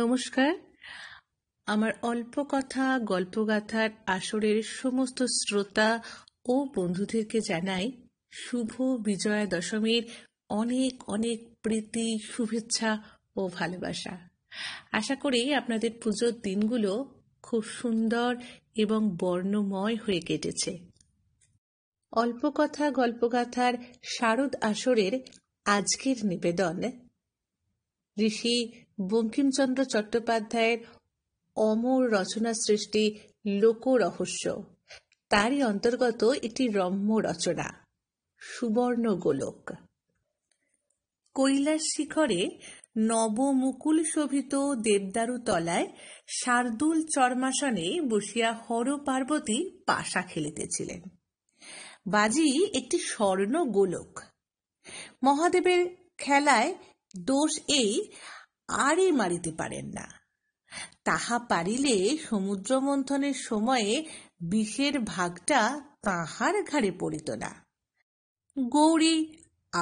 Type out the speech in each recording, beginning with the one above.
নমস্কার আমার অল্প কথা গল্পগাথার আসরের সমস্ত শ্রোতা ও বন্ধুদেরকে জানাই শুভ বিজয়া দশমীর অনেক অনেক প্রীতি শুভেচ্ছা ও ভালোবাসা আশা করি আপনাদের পুজোর দিনগুলো খুব সুন্দর এবং বর্ণময় হয়ে কেটেছে অল্প কথা গল্পগাথার শারদ আসরের আজকের নিবেদন ঋষি বঙ্কিমচন্দ্র চট্টোপাধ্যায়ের অমর রচনা সৃষ্টি লোকরহস্য তারই অন্তর্গত একটি রম্য রচনা সুবর্ণ গোলক কৈলাস শিখরে নবমুকুল শোভিত দেবদারু তলায় শার্দুল চর্মাসনে বসিয়া হর পার্বতী পাশা খেলিতেছিলেন বাজি একটি স্বর্ণ গোলক মহাদেবের খেলায় দোষ এই আড়ি মারিতে পারেন না তাহা পারিলে সমুদ্রমন্থনের সময়ে বিষের ভাগটা তাঁহার ঘাড়ে পড়িত না গৌরী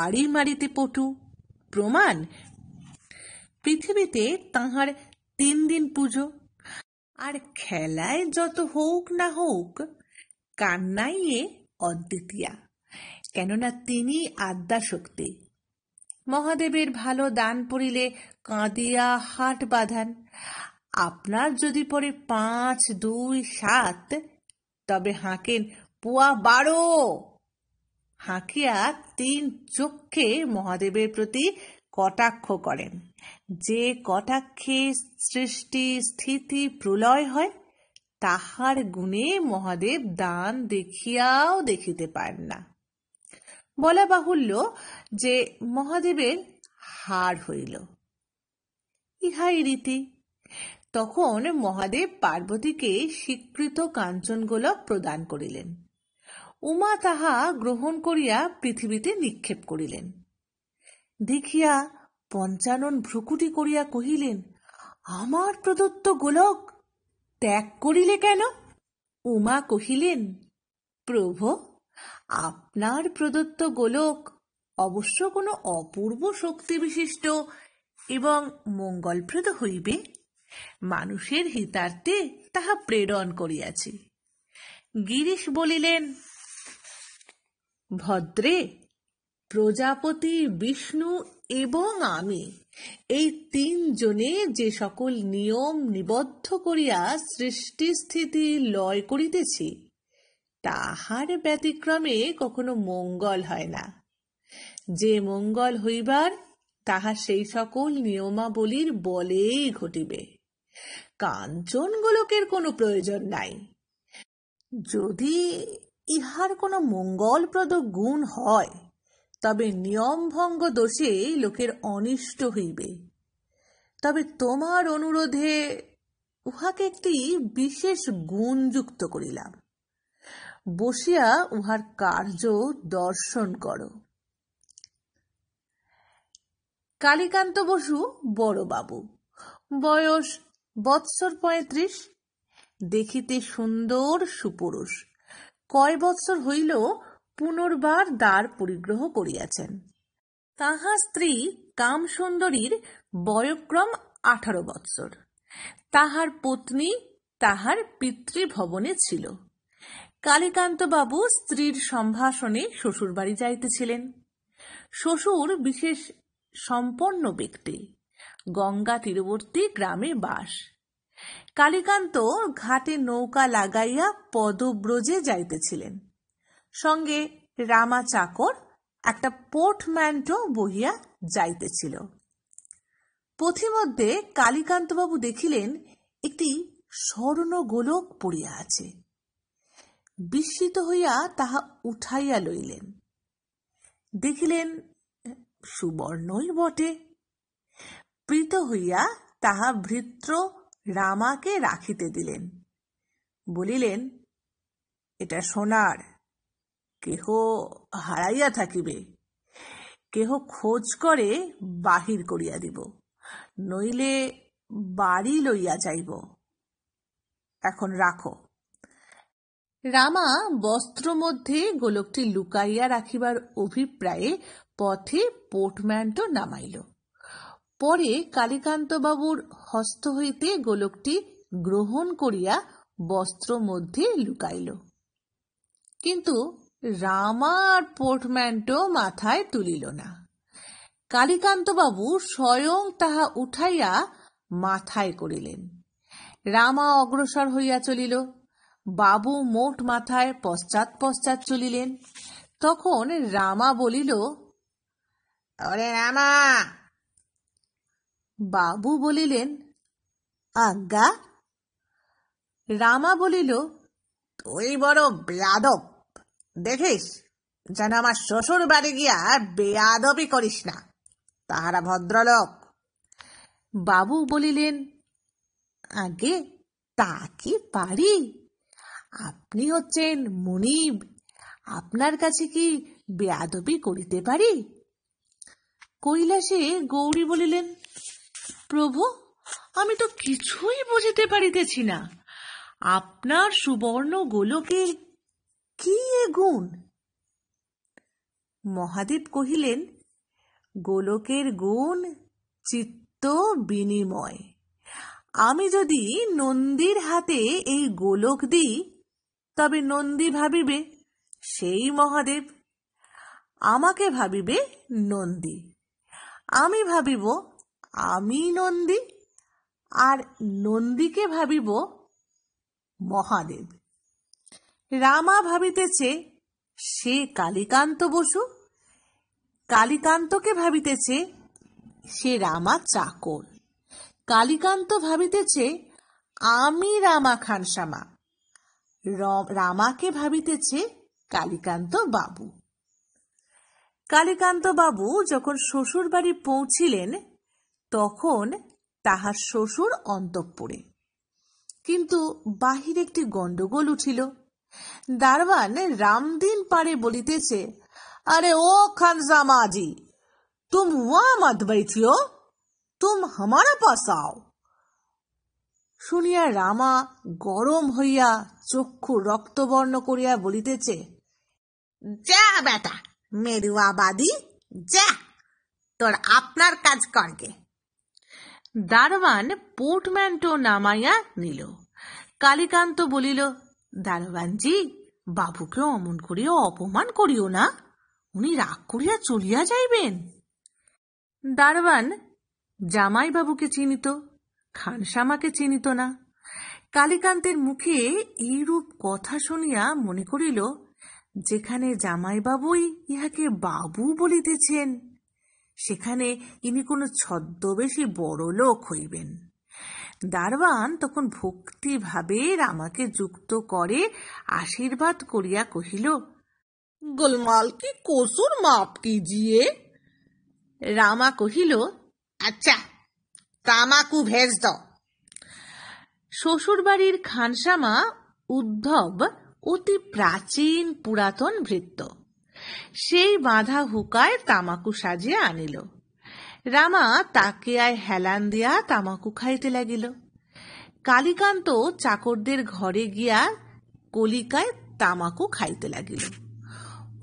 আড়ি মারিতে পটু প্রমাণ পৃথিবীতে তাহার তিন দিন পুজো আর খেলায় যত হোক না হোক কান্নাইয়ে অদ্বিতীয়া কেননা তিনি আদ্যাশক্তি মহাদেবের ভালো দান পড়িলে কাঁদিয়া হাট বাঁধান আপনার যদি পড়ে পাঁচ দুই সাত তবে হাঁকেন পুয়া বারো হাঁকিয়া তিন চক্ষে মহাদেবের প্রতি কটাক্ষ করেন যে কটাক্ষে সৃষ্টি স্থিতি প্রলয় হয় তাহার গুণে মহাদেব দান দেখিয়াও দেখিতে পান না বলা বাহুল্য যে মহাদেবের হার হইল ইহাই রীতি তখন মহাদেব পার্বতীকে স্বীকৃত কাঞ্চন গোলক প্রদান করিলেন উমা তাহা গ্রহণ করিয়া পৃথিবীতে নিক্ষেপ করিলেন দেখিয়া পঞ্চানন ভ্রুকুটি করিয়া কহিলেন আমার প্রদত্ত গোলক ত্যাগ করিলে কেন উমা কহিলেন প্রভু আপনার প্রদত্ত গোলক অবশ্য কোন অপূর্ব শক্তি বিশিষ্ট এবং মঙ্গলপ্রদ হইবে মানুষের হিতার্থে তাহা প্রেরণ করিয়াছি গিরিশ বলিলেন ভদ্রে প্রজাপতি বিষ্ণু এবং আমি এই তিনজনে যে সকল নিয়ম নিবদ্ধ করিয়া সৃষ্টি স্থিতি লয় করিতেছি তাহার ব্যতিক্রমে কখনো মঙ্গল হয় না যে মঙ্গল হইবার তাহা সেই সকল নিয়মাবলীর বলেই ঘটিবে কাঞ্চন গোলকের কোনো প্রয়োজন নাই যদি ইহার কোনো মঙ্গলপ্রদ গুণ হয় তবে নিয়মভঙ্গ দোষে লোকের অনিষ্ট হইবে তবে তোমার অনুরোধে উহাকে একটি বিশেষ গুণযুক্ত করিলাম বসিয়া উহার কার্য দর্শন কর কালীকান্ত বসু বড়বাবু বয়স বৎসর পঁয়ত্রিশ দেখিতে সুন্দর সুপুরুষ কয় বৎসর হইল পুনর্বার দ্বার পরিগ্রহ করিয়াছেন তাহা স্ত্রী কামসুন্দরীর বয়ক্রম আঠারো বৎসর তাহার পত্নী তাহার পিতৃভবনে ছিল কালীকান্তবাবু স্ত্রীর সম্ভাষণে শ্বশুরবাড়ি যাইতেছিলেন শ্বশুর বিশেষ সম্পন্ন ব্যক্তি গঙ্গা তীরবর্তী গ্রামে বাস কালীকান্ত ঘাটে নৌকা লাগাইয়া পদব্রজে যাইতেছিলেন সঙ্গে রামা চাকর একটা পোর্টম্যান্টো বহিয়া যাইতেছিল পথিমধ্যে কালীকান্তবাবু দেখিলেন একটি স্বর্ণ গোলক পড়িয়া আছে বিস্মিত হইয়া তাহা উঠাইয়া লইলেন দেখিলেন সুবর্ণই বটে প্রীত হইয়া তাহা ভৃত্র রামাকে রাখিতে দিলেন বলিলেন এটা সোনার কেহ হারাইয়া থাকিবে কেহ খোঁজ করে বাহির করিয়া দিব নইলে বাড়ি লইয়া যাইব এখন রাখো রামা বস্ত্র মধ্যে গোলকটি লুকাইয়া রাখিবার অভিপ্রায়ে পথে পোর্টম্যান্টও নামাইল পরে কালীকান্তবাবুর হস্ত হইতে গোলকটি গ্রহণ করিয়া বস্ত্র মধ্যে লুকাইল কিন্তু রামার পোর্টম্যান্টও মাথায় তুলিল না কালীকান্তবাবু স্বয়ং তাহা উঠাইয়া মাথায় করিলেন রামা অগ্রসর হইয়া চলিল বাবু মোট মাথায় পশ্চাৎ পশ্চাৎ চলিলেন তখন রামা বলিল ওরে রামা বাবু বলিলেন আজ্ঞা রামা বলিল তুই বড় বেয়াদব দেখিস যেন আমার শ্বশুর বাড়ি গিয়া বেয়াদবই করিস না তাহারা ভদ্রলোক বাবু বলিলেন আগে তা কি পারি আপনি হচ্ছেন মনিব আপনার কাছে কি বেয়াদবি করিতে পারি কৈলাসে গৌরী বলিলেন প্রভু আমি তো কিছুই বুঝিতে পারিতেছি না আপনার সুবর্ণ গোলকের কি এ গুণ মহাদেব কহিলেন গোলকের গুণ চিত্ত বিনিময় আমি যদি নন্দীর হাতে এই গোলক দিই তবে নন্দী ভাবিবে সেই মহাদেব আমাকে ভাবিবে নন্দী আমি ভাবিব আমি নন্দী আর নন্দীকে ভাবিব মহাদেব রামা ভাবিতেছে সে কালীকান্ত বসু কালীকান্তকে ভাবিতেছে সে রামা চাকর কালীকান্ত ভাবিতেছে আমি রামা খানসামা রামাকে ভাবিতেছে কালীকান্ত বাবু কালীকান্ত বাবু যখন শ্বশুর বাড়ি পৌঁছিলেন তখন তাহার শ্বশুর অন্তঃপুরে কিন্তু বাহির একটি গণ্ডগোল উঠিল দারবান রামদিন পারে বলিতেছে আরে ও খানজামাজি তুম ওয়া মত बैठियो তুম হামারা পাস শুনিয়া রামা গরম হইয়া চক্ষু রক্তবর্ণ করিয়া বলিতেছে যা বেটা মেরুয়াবাদী যা তোর আপনার কাজ করগে দারোয়ান পোর্টম্যান্টো নামাইয়া নিল কালীকান্ত বলিল দারোয়ানজি বাবুকে অমন করিয়া অপমান করিও না উনি রাগ করিয়া চলিয়া যাইবেন দারোয়ান জামাইবাবুকে চিনিত খানসামাকে চিনিত না কালীকান্তের মুখে এইরূপ কথা শুনিয়া মনে করিল যেখানে জামাইবাবুই ইহাকে বাবু বলিতেছেন সেখানে ইনি কোনো ছদ্মবেশী বড় লোক হইবেন দারবান তখন ভক্তিভাবে রামাকে যুক্ত করে আশীর্বাদ করিয়া কহিল গোলমাল কি কসুর মাপ কি জিয়ে রামা কহিল আচ্ছা তামাকু ভেজ দ শ্বশুরবাড়ির খানসামা উদ্ধব অতি প্রাচীন পুরাতন ভৃত্য সেই বাঁধা হুকায় তামাকু সাজিয়ে আনিল রামা তাকে আয় হেলান দিয়া তামাকু খাইতে লাগিল কালীকান্ত চাকরদের ঘরে গিয়া কলিকায় তামাকু খাইতে লাগিল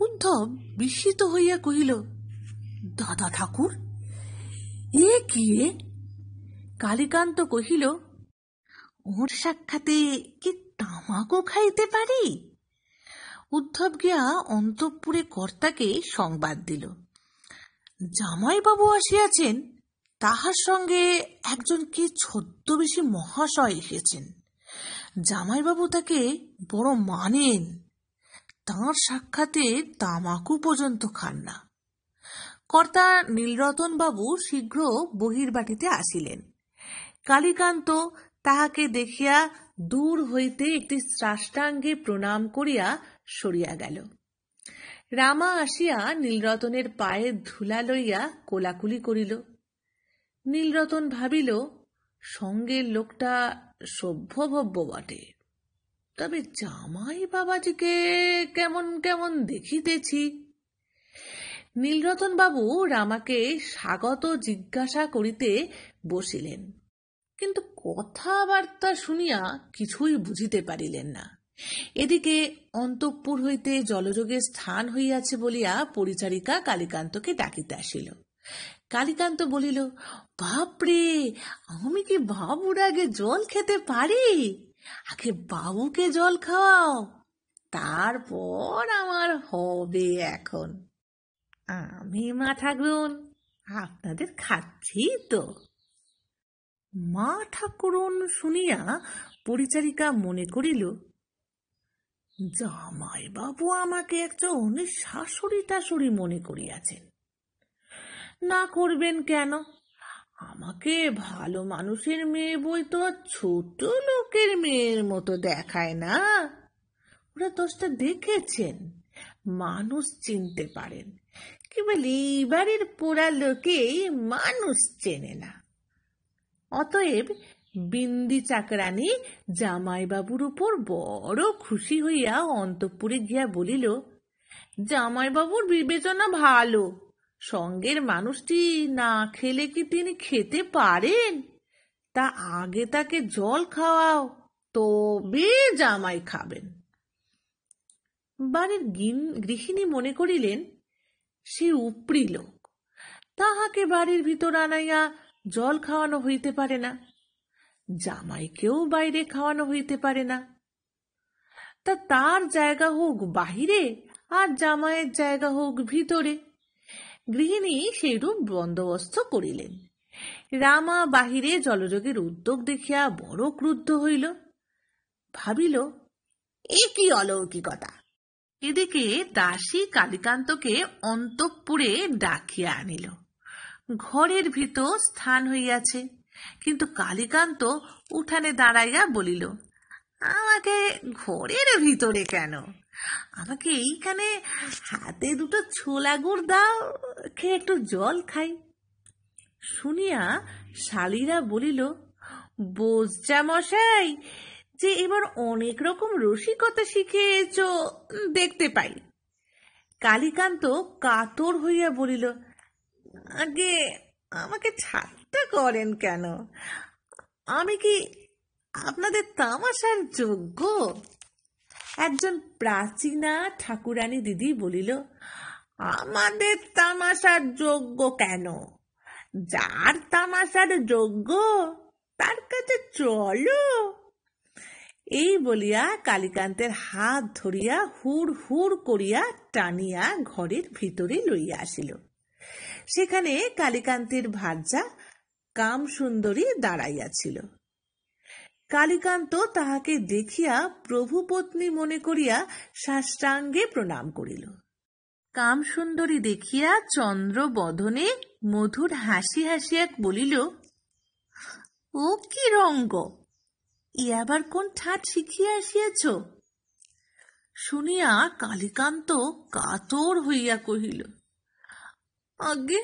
উদ্ধব বিস্মিত হইয়া কহিল দাদা ঠাকুর এ কি কালীকান্ত কহিল ওর সাক্ষাতে কি তামাকও খাইতে পারি উদ্ধব গিয়া অন্তঃপুরে কর্তাকে সংবাদ দিল জামাইবাবু আসিয়াছেন তাহার সঙ্গে একজন কি ছদ্মবেশী মহাশয় এসেছেন জামাইবাবু তাকে বড় মানেন তাঁর সাক্ষাতে তামাকু পর্যন্ত খান না কর্তা নীলরতন বাবু শীঘ্র বহির বাটিতে আসিলেন কালীকান্ত তাহাকে দেখিয়া দূর হইতে একটি সাষ্টাঙ্গে প্রণাম করিয়া সরিয়া গেল রামা আসিয়া নীলরতনের পায়ে ধুলা লইয়া কোলাকুলি করিল নীলরতন ভাবিল সঙ্গের লোকটা সভ্যভব্য বটে তবে জামাই বাবাজিকে কেমন কেমন দেখিতেছি নীলরতন বাবু রামাকে স্বাগত জিজ্ঞাসা করিতে বসিলেন কিন্তু কথাবার্তা শুনিয়া কিছুই বুঝিতে পারিলেন না এদিকে অন্তঃপুর হইতে জলযোগের স্থান হইয়াছে বলিয়া পরিচারিকা কালীকান্তকে ডাকিতে আসিল কালীকান্ত বলিল বাপরে আমি কি বাবুর আগে জল খেতে পারি আগে বাবুকে জল খাওয়াও তারপর আমার হবে এখন আমি মাথা গুন আপনাদের খাচ্ছি তো মা ঠাকুরন শুনিয়া পরিচারিকা মনে করিল জামাইবাবু আমাকে একজন শাশুড়ি টাশুড়ি মনে করিয়াছেন না করবেন কেন আমাকে ভালো মানুষের মেয়ে বই তো ছোট লোকের মেয়ের মতো দেখায় না ওরা দোষটা দেখেছেন মানুষ চিনতে পারেন কেবল এই বাড়ির পোড়া লোকেই মানুষ চেনে না অতএব বিন্দি চাকরানী জামাইবাবুর উপর বড় খুশি হইয়া অন্তঃপুরে গিয়া বলিল জামাইবাবুর বিবেচনা ভালো সঙ্গের মানুষটি না খেলে কি তিনি খেতে পারেন তা আগে তাকে জল খাওয়াও তবে জামাই খাবেন বাড়ির গৃহিণী মনে করিলেন সে উপরি লোক তাহাকে বাড়ির ভিতর আনাইয়া জল খাওয়ানো হইতে পারে না জামাইকেও বাইরে খাওয়ানো হইতে পারে না তা তার জায়গা হোক বাহিরে আর জামাইয়ের জায়গা হোক ভিতরে গৃহিণী সেইরূপ বন্দোবস্ত করিলেন রামা বাহিরে জলযোগের উদ্যোগ দেখিয়া বড় ক্রুদ্ধ হইল ভাবিল এ কি অলৌকিকতা এদিকে দাসী কালীকান্তকে অন্তঃপুরে ডাকিয়া আনিল ঘরের ভিতর স্থান হইয়াছে কিন্তু কালীকান্ত উঠানে দাঁড়াইয়া বলিল আমাকে ঘরের ভিতরে কেন আমাকে এইখানে হাতে দুটো ছোলা গুড় দাও খেয়ে একটু জল খাই শুনিয়া শালীরা বলিল বোঝা মশাই যে এবার অনেক রকম রসিকতা শিখিয়েছ দেখতে পাই কালীকান্ত কাতর হইয়া বলিল আগে আমাকে ঠাট্টা করেন কেন আমি কি আপনাদের তামাশার যোগ্য একজন প্রাচীনা ঠাকুরানী দিদি বলিল আমাদের তামাশার যোগ্য কেন যার তামাশার যোগ্য তার কাছে চলো এই বলিয়া কালীকান্তের হাত ধরিয়া হুড় হুড় করিয়া টানিয়া ঘরের ভিতরে লইয়া আসিল সেখানে কালীকান্তের ভার্যা সুন্দরী দাঁড়াইয়াছিল কালীকান্ত তাহাকে দেখিয়া প্রভুপত্নী মনে করিয়া সাষ্টাঙ্গে প্রণাম করিল কাম সুন্দরী দেখিয়া বধনে মধুর হাসি হাসিয়া বলিল ও কি রঙ্গ ই আবার কোন ঠাট শিখিয়া আসিয়াছ শুনিয়া কালীকান্ত কাতর হইয়া কহিল আগে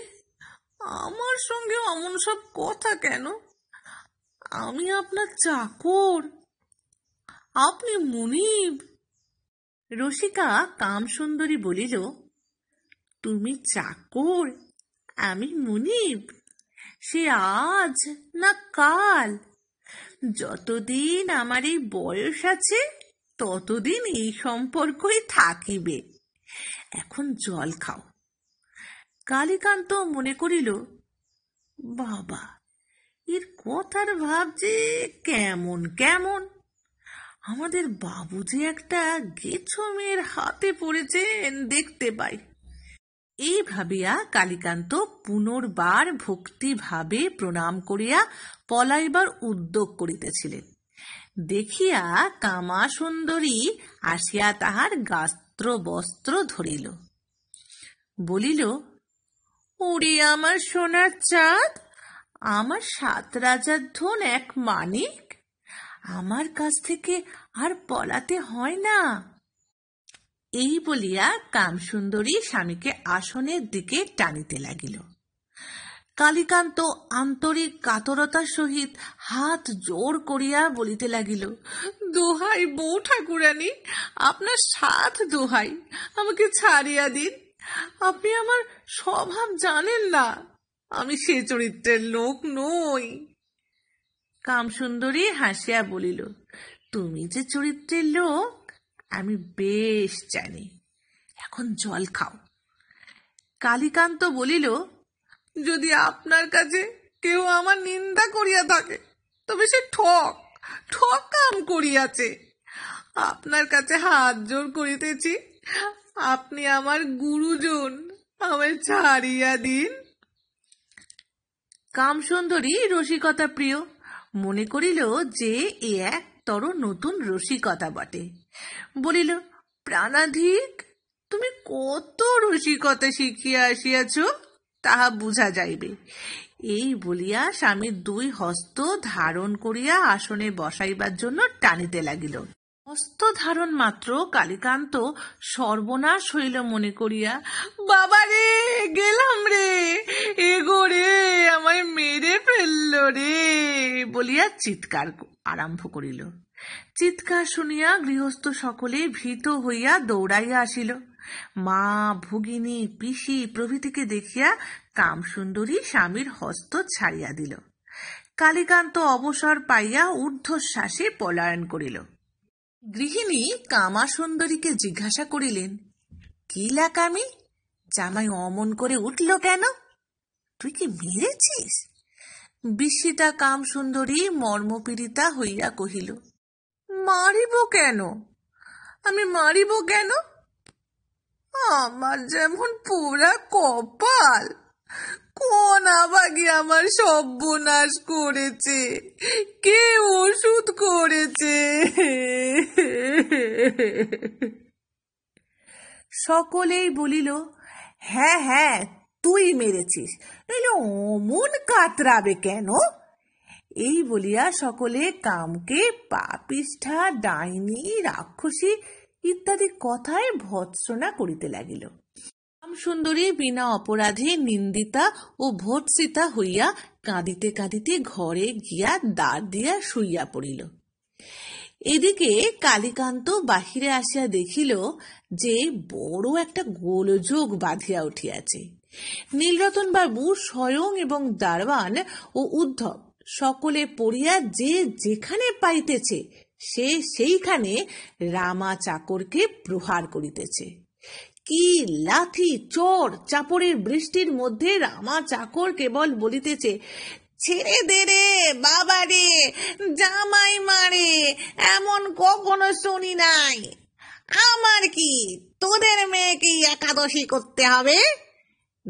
আমার সঙ্গে অমন সব কথা কেন আমি আপনার চাকর আপনি মনিব রসিকা কামসুন্দরী বলিল তুমি চাকর আমি মনিব সে আজ না কাল যতদিন আমার এই বয়স আছে ততদিন এই সম্পর্কই থাকিবে এখন জল খাও কালীকান্ত মনে করিল বাবা এর কথার ভাব যে কেমন কেমন আমাদের বাবু যে একটা গেছো মেয়ের হাতে পড়েছেন দেখতে পাই এই ভাবিয়া কালীকান্ত পুনর্বার ভক্তিভাবে প্রণাম করিয়া পলাইবার উদ্যোগ করিতেছিলেন দেখিয়া কামা সুন্দরী আসিয়া তাহার গাস্ত্র বস্ত্র ধরিল বলিল উড়ি আমার সোনার চাঁদ আমার সাত রাজার ধন এক মানিক আমার কাছ থেকে আর পলাতে হয় না এই বলিয়া কামসুন্দরী স্বামীকে আসনের দিকে টানিতে লাগিল কালীকান্ত আন্তরিক কাতরতার সহিত হাত জোর করিয়া বলিতে লাগিল দোহাই বউ ঠাকুরানী আপনার সাত দোহাই আমাকে ছাড়িয়া দিন আপনি আমার স্বভাব জানেন না আমি সে চরিত্রের লোক নই কামসুন্দরী হাসিয়া বলিল তুমি যে চরিত্রের লোক আমি বেশ জানি এখন জল খাও কালীকান্ত বলিল যদি আপনার কাছে কেউ আমার নিন্দা করিয়া থাকে তবে সে ঠক ঠক কাম করিয়াছে আপনার কাছে হাত জোর করিতেছি আপনি আমার গুরুজন আমায় ছাড়িয়া দিন কামসুন্দরী রসিকতা প্রিয় মনে করিল যে এ একতর নতুন রসিকতা বটে বলিল প্রাণাধিক তুমি কত রসিকতা শিখিয়া আসিয়াছ তাহা বুঝা যাইবে এই বলিয়া স্বামীর দুই হস্ত ধারণ করিয়া আসনে বসাইবার জন্য টানিতে লাগিল হস্তধারণ মাত্র কালীকান্ত সর্বনাশ হইল মনে করিয়া বাবা রে গেলাম রে এগো রে আমায় মেরে ফেলল রে বলিয়া চিৎকার আরম্ভ করিল চিৎকার শুনিয়া গৃহস্থ সকলে ভীত হইয়া দৌড়াইয়া আসিল মা ভগিনী পিসি প্রভৃতিকে দেখিয়া কামসুন্দরী স্বামীর হস্ত ছাড়িয়া দিল কালীকান্ত অবসর পাইয়া ঊর্ধ্বশ্বাসে পলায়ন করিল গৃহিণী কামাসুন্দরীকে জিজ্ঞাসা করিলেন কি লাকামি জামাই অমন করে উঠল কেন তুই কি মেরেছিস বিস্মিতা কামসুন্দরী মর্মপীড়িতা হইয়া কহিল মারিব কেন আমি মারিব কেন আমার যেমন পোড়া কপাল কোন আভাগে আমার সর্বনাশ করেছে কে ওষুধ করেছে সকলেই বলিল হ্যাঁ হ্যাঁ তুই মেরেছিস নইলে অমন কাতরাবে কেন এই বলিয়া সকলে কামকে পাপিষ্ঠা ডাইনি রাক্ষসী ইত্যাদি কথায় ভৎসনা করিতে লাগিল শ্যামসুন্দরী বিনা অপরাধে নিন্দিতা ও ভোটসিতা হইয়া কাঁদিতে কাঁদিতে ঘরে গিয়া দাঁড় দিয়া শুইয়া পড়িল এদিকে কালীকান্ত বাহিরে আসিয়া দেখিল যে বড় একটা গোলযোগ বাঁধিয়া উঠিয়াছে নীলরতন বাবু স্বয়ং এবং দারওয়ান ও উদ্ধব সকলে পড়িয়া যে যেখানে পাইতেছে সে সেইখানে রামা চাকরকে প্রহার করিতেছে কি লাথি চোর চাপড়ের বৃষ্টির মধ্যে রামা চাকর কেবল বলিতেছে ছেড়ে দে রে বাবা রে জামাই মারে এমন কখনো শুনি নাই আমার কি তোদের মেয়েকে একাদশী করতে হবে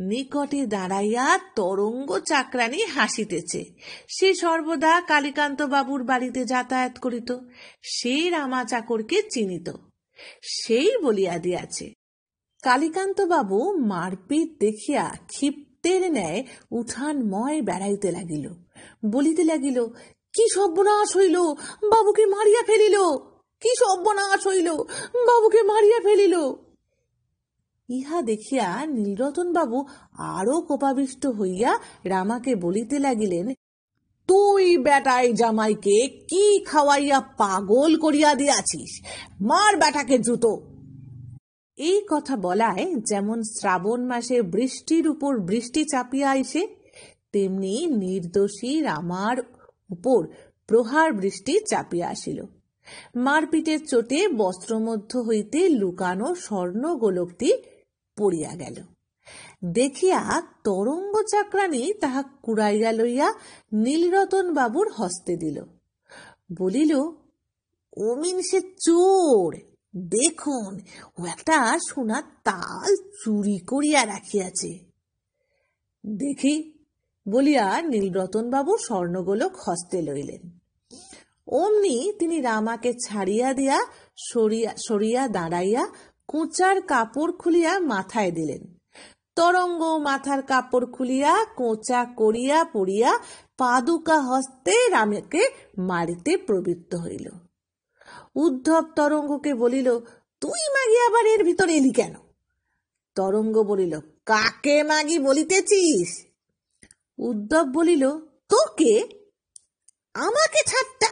নিকটে দাঁড়াইয়া তরঙ্গ চাকরানি হাসিতেছে সে সর্বদা কালীকান্ত বাবুর বাড়িতে যাতায়াত করিত সেই রামা চাকরকে চিনিত সেই বলিয়া দিয়াছে বাবু মারপিট দেখিয়া ক্ষিপ্তের ন্যায় উঠানময় বেড়াইতে লাগিল বলিতে লাগিল কি সর্বনাশ হইল বাবুকে মারিয়া ফেলিল কি সর্বনাশ হইল বাবুকে মারিয়া ফেলিল ইহা দেখিয়া নীলরতনবাবু আরো কোপাবিষ্ট হইয়া রামাকে বলিতে লাগিলেন তুই বেটাই জামাইকে কি খাওয়াইয়া পাগল করিয়া দিয়াছিস মার বেটাকে জুতো এই কথা বলায় যেমন শ্রাবণ মাসে বৃষ্টির উপর বৃষ্টি চাপিয়া আইসে তেমনি নির্দোষীর আমার উপর প্রহার বৃষ্টি চাপিয়া আসিল মারপিটের চোটে বস্ত্রমধ্য হইতে লুকানো স্বর্ণ গোলকটি পড়িয়া গেল দেখিয়া তরঙ্গ চাকরানি তাহা কুড়াইয়া লইয়া নীলরতন বাবুর হস্তে দিল বলিল অমিন সে চোর দেখুন ও একটা সোনার তাল চুরি করিয়া রাখিয়াছে দেখি বলিয়া নীলরতনবাবু স্বর্ণগোলক হস্তে লইলেন অমনি তিনি রামাকে ছাড়িয়া দিয়া সরিয়া সরিয়া দাঁড়াইয়া কোঁচার কাপড় খুলিয়া মাথায় দিলেন তরঙ্গ মাথার কাপড় খুলিয়া কোঁচা করিয়া পড়িয়া পাদুকা হস্তে রামকে মারিতে প্রবৃত্ত হইল উদ্ধব তরঙ্গকে বলিল তুই মাগি আবার এর ভিতর এলি কেন তরঙ্গ বলিল কাকে মাগি বলিতেছিস উদ্ধব বলিল তোকে আমাকে ছাড়টা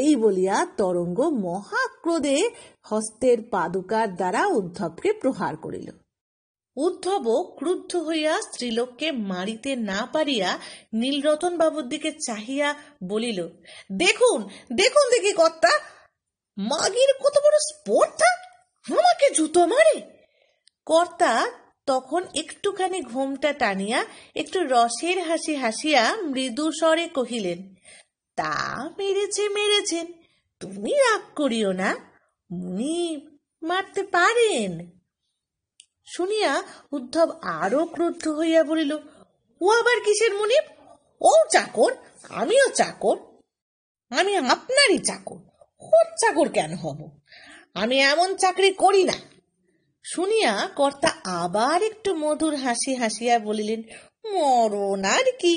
এই বলিয়া তরঙ্গ মহাক্রোধে হস্তের পাদুকার দ্বারা উদ্ধবকে প্রহার করিল উদ্ধব ক্রুদ্ধ হইয়া স্ত্রীলোককে মারিতে না পারিয়া নীলরতন বাবুর দিকে চাহিয়া বলিল দেখুন দেখুন দেখি কর্তা মাগির কত বড় স্পর্ধা আমাকে জুতো মারে কর্তা তখন একটুখানি ঘোমটা টানিয়া একটু রসের হাসি হাসিয়া মৃদু স্বরে কহিলেন তা মেরেছে মেরেছেন তুমি রাগ করিও না মুনি মারতে পারেন শুনিয়া উদ্ধব আরো ক্রুদ্ধ হইয়া বলিল ও আবার কিসের মনিব ও চাকর আমিও চাকর আমি আপনারই চাকর খোদ চাকর কেন হব আমি এমন চাকরি করি না শুনিয়া কর্তা আবার একটু মধুর হাসি হাসিয়া বলিলেন মরণ আর কি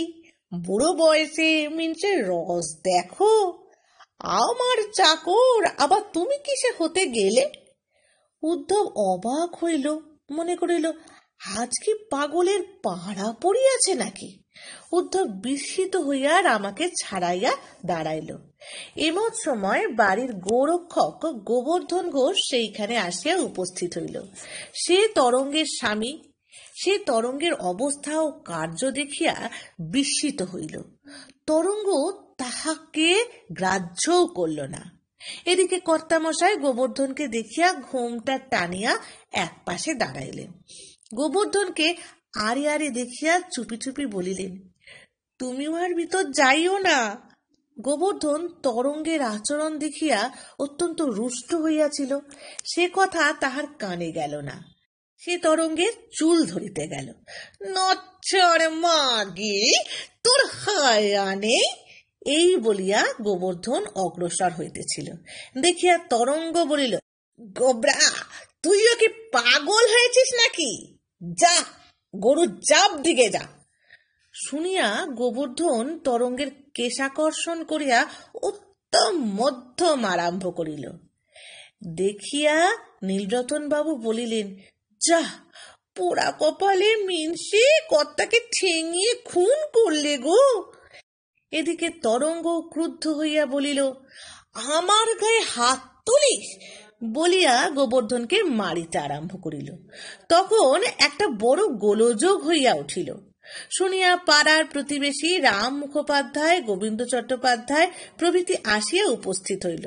বুড়ো বয়সে মিনসে রস দেখো আমার চাকর আবার তুমি কিসে হতে গেলে উদ্ধব অবাক হইল মনে করিল আজ কি পাগলের পাড়া পড়িয়াছে নাকি উদ্ধব বিস্মিত হইয়া রামাকে ছাড়াইয়া দাঁড়াইল এমন সময় বাড়ির গোরক্ষক গোবর্ধন ঘোষ সেইখানে আসিয়া উপস্থিত হইল সে তরঙ্গের স্বামী সে তরঙ্গের অবস্থা ও কার্য দেখিয়া বিস্মিত হইল তরঙ্গ তাহাকে গ্রাহ্যও করল না এদিকে কর্তামশায় গোবর্ধনকে দেখিয়া ঘোমটা টানিয়া এক পাশে দাঁড়াইলেন গোবর্ধনকে আরে আরে দেখিয়া চুপি চুপি বলিলেন তুমি উহার ভিতর যাইও না গোবর্ধন তরঙ্গের আচরণ দেখিয়া অত্যন্ত রুষ্ট হইয়াছিল সে কথা তাহার কানে গেল না সে তরঙ্গের চুল ধরিতে গেল নচ্ছর মাগে তোর হায়া এই বলিয়া গোবর্ধন অগ্রসর হইতেছিল দেখিয়া তরঙ্গ বলিল গোবরা তুইও কি পাগল হয়েছিস নাকি যা গরু চাপ দিকে যা শুনিয়া গোবর্ধন তরঙ্গের কেশাকর্ষণ করিয়া উত্তম মধ্যম আরম্ভ করিল দেখিয়া নীলরতন বাবু বলিলেন যাহ পোড়া কপালে মিনসি কর্তাকে ঠেঙিয়ে খুন করলে গো এদিকে তরঙ্গ ক্রুদ্ধ হইয়া বলিল আমার গায়ে হাত তুলিস বলিয়া গোবর্ধনকে মারিতে আরম্ভ করিল তখন একটা বড় গোলযোগ হইয়া উঠিল শুনিয়া পাড়ার প্রতিবেশী রাম মুখোপাধ্যায় গোবিন্দ চট্টোপাধ্যায় প্রভৃতি আসিয়া উপস্থিত হইল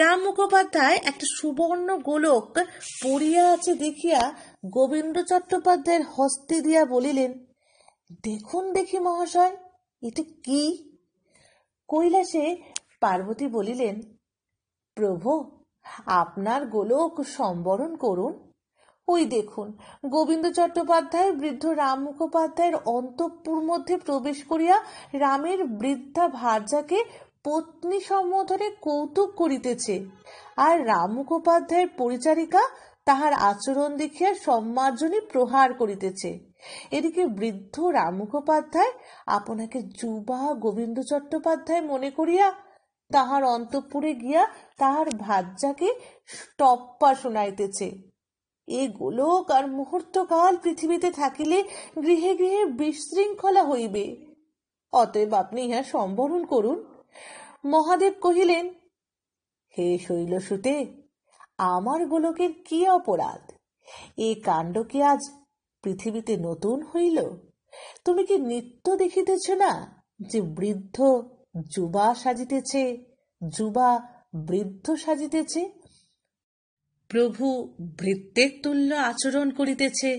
রাম মুখোপাধ্যায় একটা সুবর্ণ গোলক পড়িয়া আছে দেখিয়া গোবিন্দ চট্টোপাধ্যায়ের হস্তে দিয়া বলিলেন দেখুন দেখি মহাশয় এটা কি কৈলাসে পার্বতী বলিলেন প্রভু আপনার গোলক সম্বরণ করুন ওই দেখুন গোবিন্দ চট্টোপাধ্যায় বৃদ্ধ রাম মুখোপাধ্যায়ের অন্তঃপুর মধ্যে প্রবেশ করিয়া রামের বৃদ্ধা ভার্যাকে পত্নী সম্বোধনে কৌতুক করিতেছে আর রাম মুখোপাধ্যায়ের পরিচারিকা তাহার আচরণ দেখিয়া সম্মার্জনী প্রহার করিতেছে এদিকে বৃদ্ধ রাম মুখোপাধ্যায় আপনাকে যুবা গোবিন্দ চট্টোপাধ্যায় মনে করিয়া তাহার অন্তঃপুরে গিয়া তাহার ভাজ্যাকে টপ্পা শোনাইতেছে এ গোলক আর মুহূর্তকাল পৃথিবীতে থাকিলে গৃহে গৃহে বিশৃঙ্খলা হইবে অতএব আপনি ইহা সম্বরণ করুন মহাদেব কহিলেন হে শৈলসুতে আমার গোলকের কি অপরাধ এ কাণ্ড কি আজ পৃথিবীতে নতুন হইল তুমি কি নিত্য দেখিতেছ না যে বৃদ্ধ যুবা সাজিতেছে যুবা বৃদ্ধ সাজিতেছে প্রভু বৃত্তের তুল্য আচরণ করিতেছে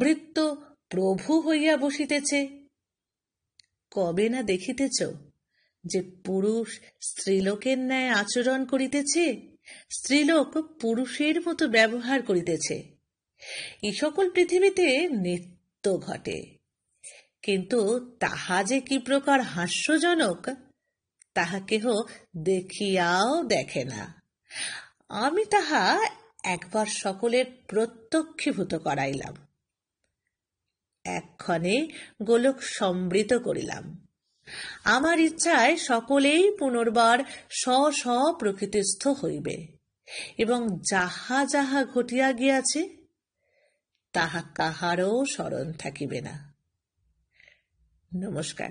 বৃত্ত প্রভু হইয়া বসিতেছে কবে না দেখিতেছ যে পুরুষ স্ত্রীলোকের ন্যায় আচরণ করিতেছে স্ত্রীলোক পুরুষের মতো ব্যবহার করিতেছে এই সকল পৃথিবীতে নিত্য ঘটে কিন্তু তাহা যে কি প্রকার হাস্যজনক তাহা কেহ দেখিয়াও দেখে না আমি তাহা একবার সকলের প্রত্যক্ষীভূত করাইলাম এক্ষণে গোলক সম্বৃত করিলাম আমার ইচ্ছায় সকলেই পুনর্বার স্ব স্ব প্রকৃতিস্থ হইবে এবং যাহা যাহা ঘটিয়া গিয়াছে তাহা কাহারও স্মরণ থাকিবে না নমস্কার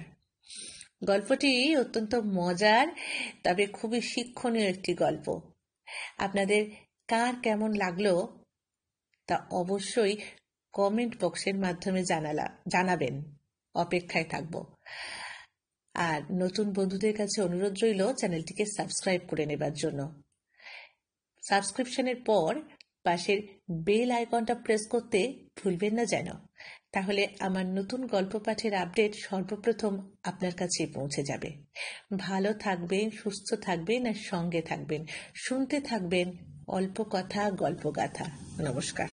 গল্পটি অত্যন্ত মজার তবে খুবই শিক্ষণীয় একটি গল্প আপনাদের কার কেমন লাগলো তা অবশ্যই কমেন্ট বক্সের মাধ্যমে জানালা জানাবেন অপেক্ষায় থাকব আর নতুন বন্ধুদের কাছে অনুরোধ রইল চ্যানেলটিকে সাবস্ক্রাইব করে নেবার জন্য সাবস্ক্রিপশনের পর পাশের বেল আইকনটা প্রেস করতে ভুলবেন না যেন তাহলে আমার নতুন গল্প পাঠের আপডেট সর্বপ্রথম আপনার কাছে পৌঁছে যাবে ভালো থাকবেন সুস্থ থাকবেন আর সঙ্গে থাকবেন শুনতে থাকবেন অল্প কথা গল্প গাথা নমস্কার